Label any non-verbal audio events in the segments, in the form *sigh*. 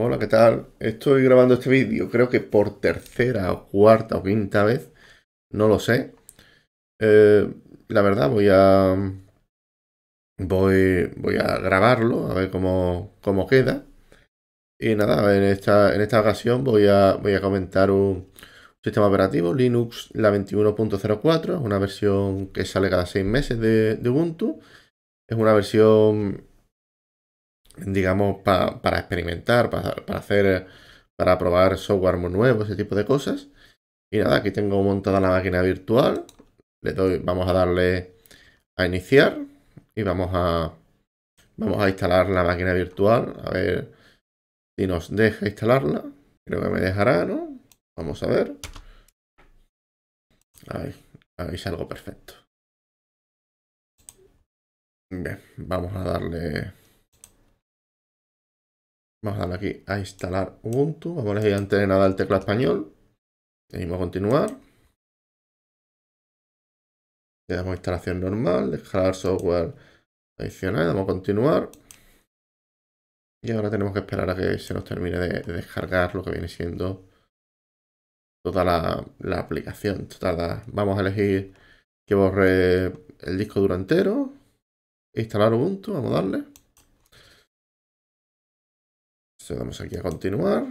Hola, ¿qué tal? Estoy grabando este vídeo, creo que por tercera cuarta o quinta vez, no lo sé. Eh, la verdad, voy a voy, voy a grabarlo, a ver cómo, queda. Y nada, en esta, en esta ocasión voy a, voy a comentar un sistema operativo, Linux la 21.04, una versión que sale cada seis meses de Ubuntu. Es una versión digamos, para experimentar, para, para, hacer, para probar software muy nuevo, ese tipo de cosas. Y nada, aquí tengo montada la máquina virtual. Le doy, vamos a darle a iniciar y vamos a, vamos a instalar la máquina virtual. A ver si nos deja instalarla. Creo que me dejará, ¿no? Vamos a ver. Ahí, ahí salgo perfecto. Bien, vamos a darle Vamos a darle aquí a instalar Ubuntu. Vamos a elegir antes de nada el teclado español. Le a continuar. Le damos instalación normal, Descargar software adicional, damos a continuar. Y ahora tenemos que esperar a que se nos termine de, descargar lo que viene siendo toda la, aplicación. vamos a elegir que borre el disco duro entero. Instalar Ubuntu, vamos a darle. Le damos aquí a continuar.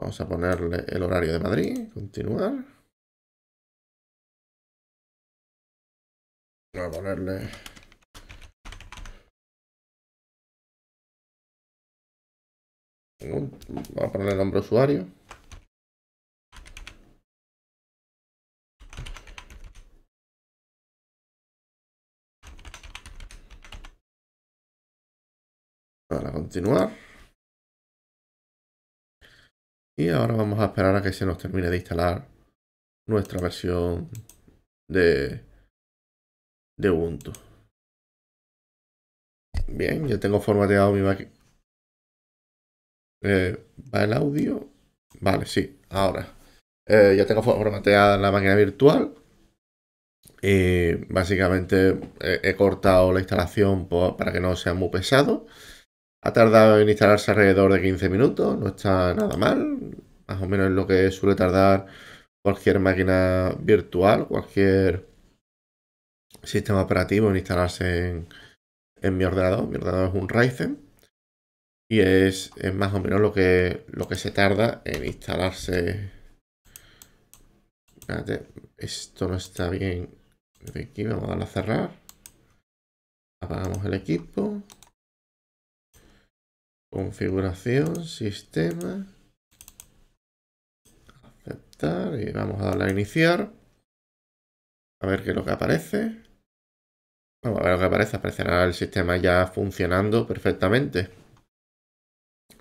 Vamos a ponerle el horario de Madrid, continuar. Vamos a ponerle Vamos a ponerle el nombre usuario. continuar. Y ahora vamos a esperar a que se nos termine de instalar nuestra versión de, de Ubuntu. Bien, ya tengo formateado mi máquina. Eh, ¿Va el audio? Vale, sí, ahora. Eh, ya tengo formateada la máquina virtual. Y básicamente he cortado la instalación para que no sea muy pesado. Ha tardado en instalarse alrededor de 15 minutos, no está nada mal, más o menos es lo que suele tardar cualquier máquina virtual, cualquier sistema operativo en instalarse en, mi ordenador. Mi ordenador es un Ryzen y es, más o menos lo que, lo que se tarda en instalarse. esto no está bien. De aquí vamos a darle a cerrar. Apagamos el equipo. Configuración, sistema. Aceptar y vamos a darle a iniciar. A ver qué es lo que aparece. Vamos a ver lo que aparece. Aparecerá el sistema ya funcionando perfectamente.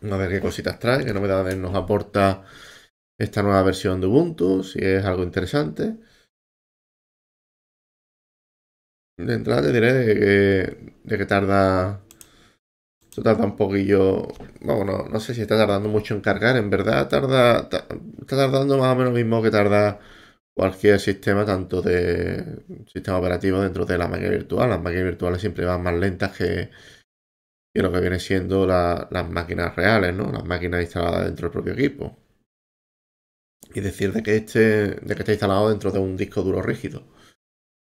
A ver qué cositas trae, qué novedades nos aporta esta nueva versión de Ubuntu, si es algo interesante. De entrada te diré de qué que tarda esto tarda un poquillo. no, sé si está tardando mucho en cargar. En verdad tarda. está tardando más o menos lo mismo que tarda cualquier sistema, tanto de sistema operativo dentro de la máquina virtual. Las máquinas virtuales siempre van más lentas que, lo que viene siendo las máquinas reales, ¿no? Las máquinas instaladas dentro del propio equipo. Y decir de que este. de que está instalado dentro de un disco duro rígido.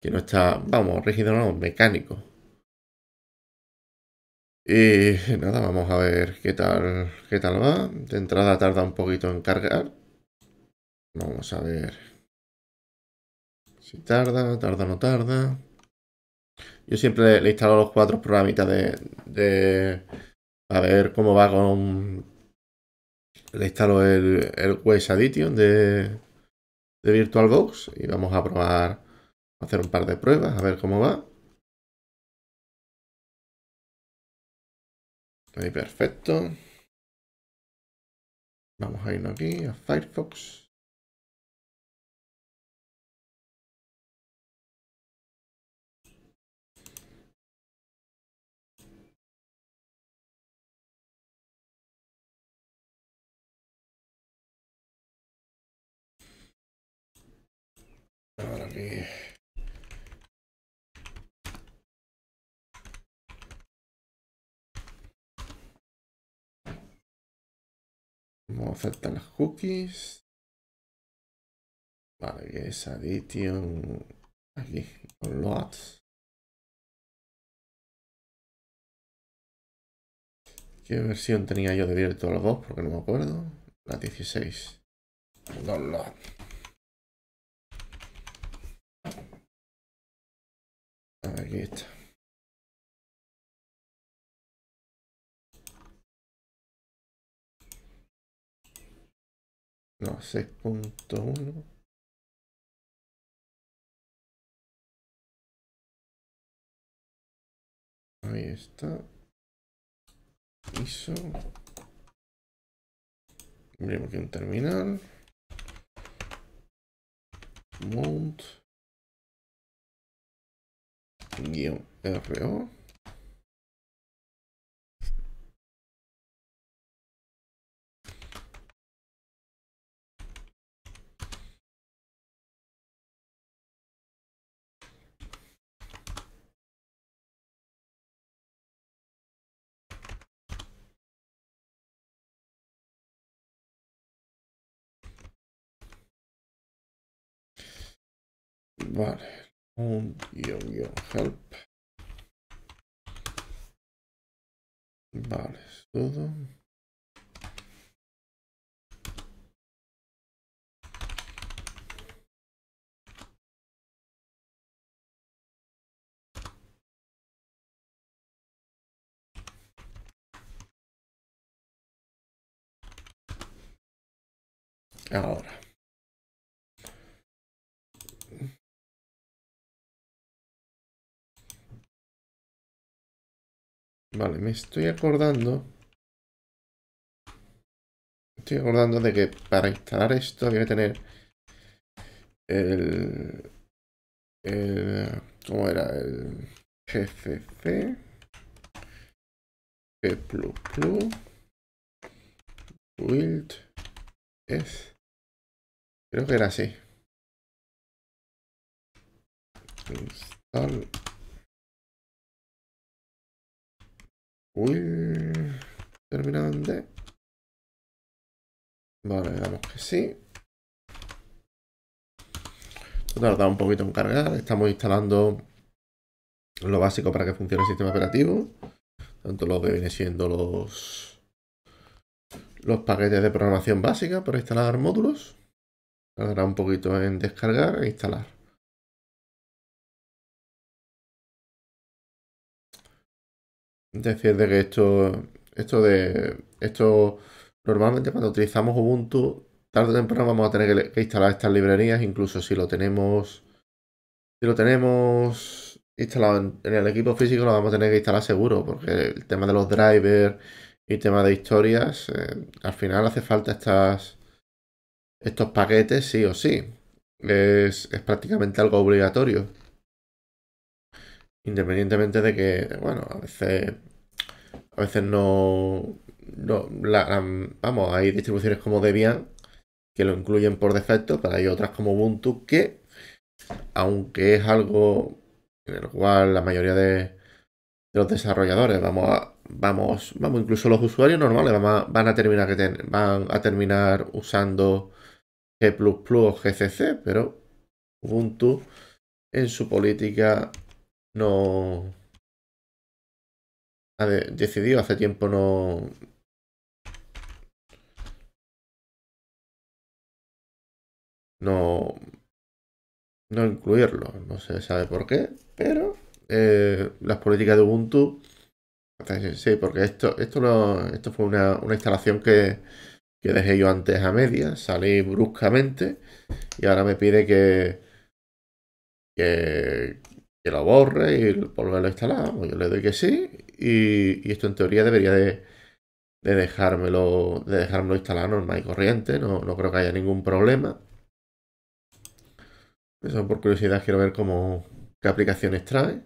Que no está. Vamos, rígido no, mecánico y nada, vamos a ver qué tal, qué tal va. De entrada tarda un poquito en cargar. Vamos a ver si tarda, tarda no tarda. Yo siempre le instalo los cuatro programitas de, de a ver cómo va con... Le instalo el, el Waze Addition de, de VirtualBox y vamos a probar, a hacer un par de pruebas, a ver cómo va. Ahí, perfecto. Vamos a irnos aquí a Firefox. Ahora aquí. No faltan las cookies. Vale, que es addition. Aquí, ads ¿Qué versión tenía yo de los dos? Porque no me acuerdo. La 16. lots. Aquí está. No, 6.1. Ahí está. ISO. Tendríamos aquí un terminal. Mount. Guión RO. Vale. Un guión, guión, help. Vale, todo. Ahora. Vale, me estoy acordando. Estoy acordando de que para instalar esto había que tener el... el ¿Cómo era? El GCC. Plus build es creo que era así install Uy, terminado Vale, veamos que sí. Tarda un poquito en cargar. Estamos instalando lo básico para que funcione el sistema operativo. Tanto lo que viene siendo los, los paquetes de programación básica para instalar módulos. Tardará un poquito en descargar e instalar. decir, de que esto, esto de, esto, normalmente cuando utilizamos Ubuntu, tarde o temprano vamos a tener que, instalar estas librerías, incluso si lo tenemos, si lo tenemos instalado en, el equipo físico, lo vamos a tener que instalar seguro, porque el tema de los drivers y tema de historias, eh, al final hace falta estas, estos paquetes sí o sí. es prácticamente algo obligatorio. Independientemente de que, bueno, a veces, a veces no... no vamos, hay distribuciones como Debian que lo incluyen por defecto, pero hay otras como Ubuntu que, aunque es algo en el cual la mayoría de, los desarrolladores, vamos, a, vamos, vamos, incluso los usuarios normales van terminar que van a terminar usando G++ o GCC, pero Ubuntu en su política no ha decidido hace tiempo no no no incluirlo no se sabe por qué pero eh, las políticas de Ubuntu sí porque esto esto lo, esto fue una, una instalación que que dejé yo antes a media. salí bruscamente y ahora me pide que, que, lo borre y volverlo a instalar. Pues yo le doy que sí y, esto en teoría debería de, dejármelo, de dejármelo instalar normal y corriente. No, no creo que haya ningún problema. Eso por curiosidad quiero ver cómo, qué aplicaciones trae.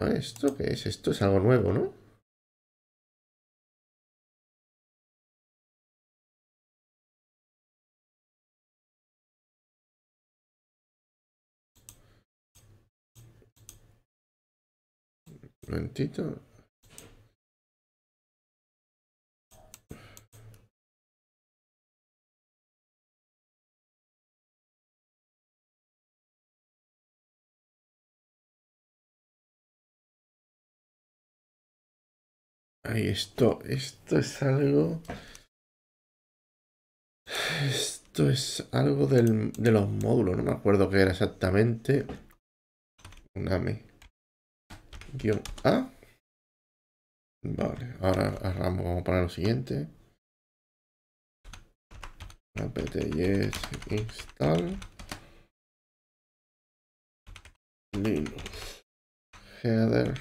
¿Esto qué es? Esto es algo nuevo, ¿no? Un momentito. Ahí, esto, esto es algo... Esto es algo de los módulos, no me acuerdo qué era exactamente. ame guión A. Vale, ahora vamos a lo siguiente. apt yes install linux header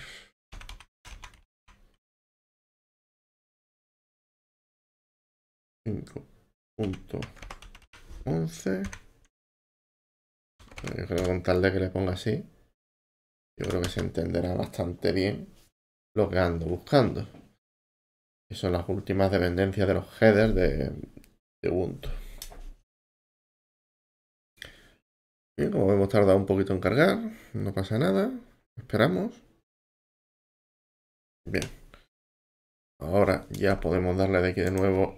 cinco punto once con tal de que le ponga así yo creo que se entenderá bastante bien lo que ando buscando. Que son las últimas dependencias de los headers de, de Ubuntu. Bien, como hemos tardado un poquito en cargar, no pasa nada. Esperamos. Bien. Ahora ya podemos darle de aquí de nuevo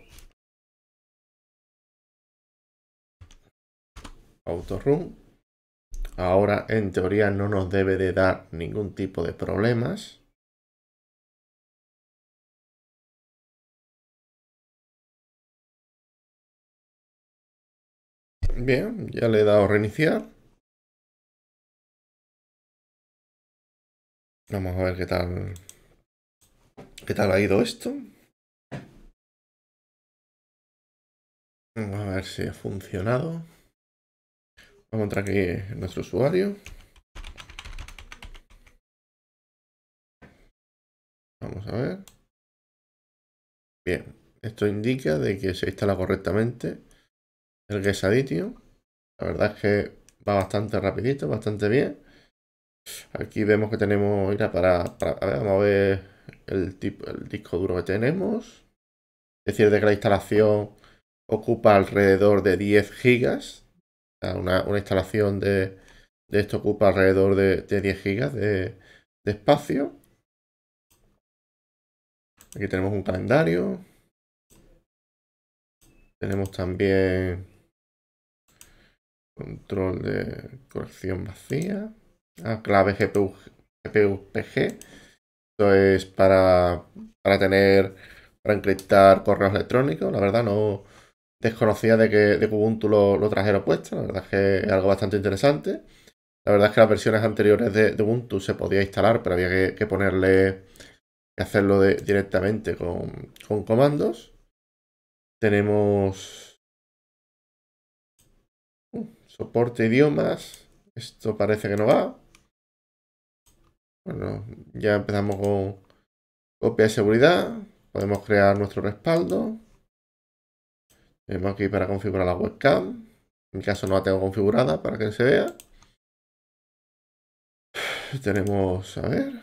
autorun ahora en teoría no nos debe de dar ningún tipo de problemas. Bien, ya le he dado reiniciar. Vamos a ver qué tal qué tal ha ido esto. Vamos a ver si ha funcionado. Vamos a aquí nuestro usuario. Vamos a ver. Bien, esto indica de que se instala correctamente el guesaditio. La verdad es que va bastante rapidito, bastante bien. Aquí vemos que tenemos, para, para ver, vamos a ver el, tipo, el disco duro que tenemos. Es decir, de que la instalación ocupa alrededor de 10 gigas una, instalación de, esto ocupa alrededor de, 10 gigas de, espacio. Aquí tenemos un calendario. Tenemos también control de corrección vacía. Ah, clave GPU, GPU PG. Esto es para, para tener, para encriptar correos electrónicos. La verdad no, desconocía de que, de Ubuntu lo, lo, trajera puesto. La verdad es que es algo bastante interesante. La verdad es que las versiones anteriores de, Ubuntu se podía instalar, pero había que, ponerle, que hacerlo directamente con, comandos. Tenemos uh, soporte idiomas. Esto parece que no va. Bueno, ya empezamos con copia de seguridad. Podemos crear nuestro respaldo. Eh, tenemos aquí para configurar la webcam. En mi caso no la tengo configurada para que se vea. *sighs* Tenemos, a ver,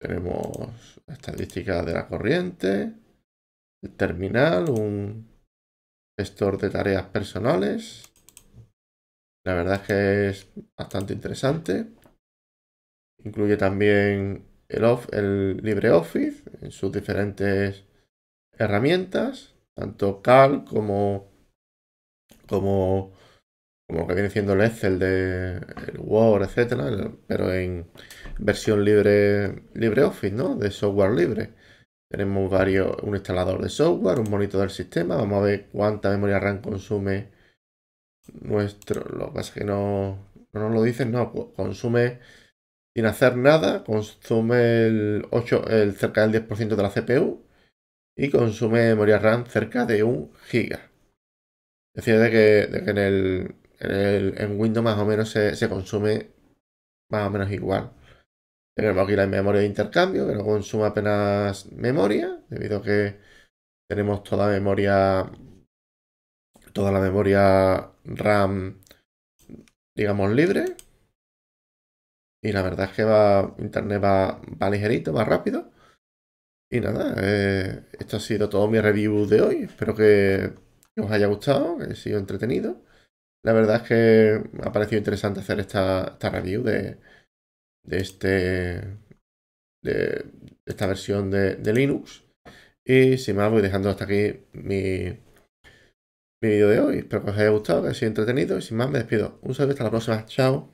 tenemos estadísticas de la corriente, el terminal, un gestor de tareas personales. La verdad es que es bastante interesante. Incluye también el, el LibreOffice en sus diferentes herramientas tanto Cal como, como, como lo que viene siendo el Excel de el Word, etcétera, pero en versión libre, LibreOffice, ¿no? De software libre. Tenemos varios, un instalador de software, un monitor del sistema. Vamos a ver cuánta memoria RAM consume nuestro. Lo que pasa es que no, no nos lo dicen, no, consume sin hacer nada, consume el 8, el cerca del 10% de la CPU y consume memoria RAM cerca de un giga. Es decir, de que, en, Windows más o menos se, consume más o menos igual. Tenemos aquí la memoria de intercambio, que no consume apenas memoria, debido a que tenemos toda memoria, toda la memoria RAM, digamos, libre. Y la verdad es que va, Internet va, va ligerito, va rápido. Y nada, eh, esto ha sido todo mi review de hoy. Espero que os haya gustado, que haya sido entretenido. La verdad es que me ha parecido interesante hacer esta, review de, este de esta versión de, Linux. Y sin más, voy dejando hasta aquí mi, mi vídeo de hoy. Espero que os haya gustado, que haya sido entretenido. Y sin más, me despido. Un saludo hasta la próxima. Chao.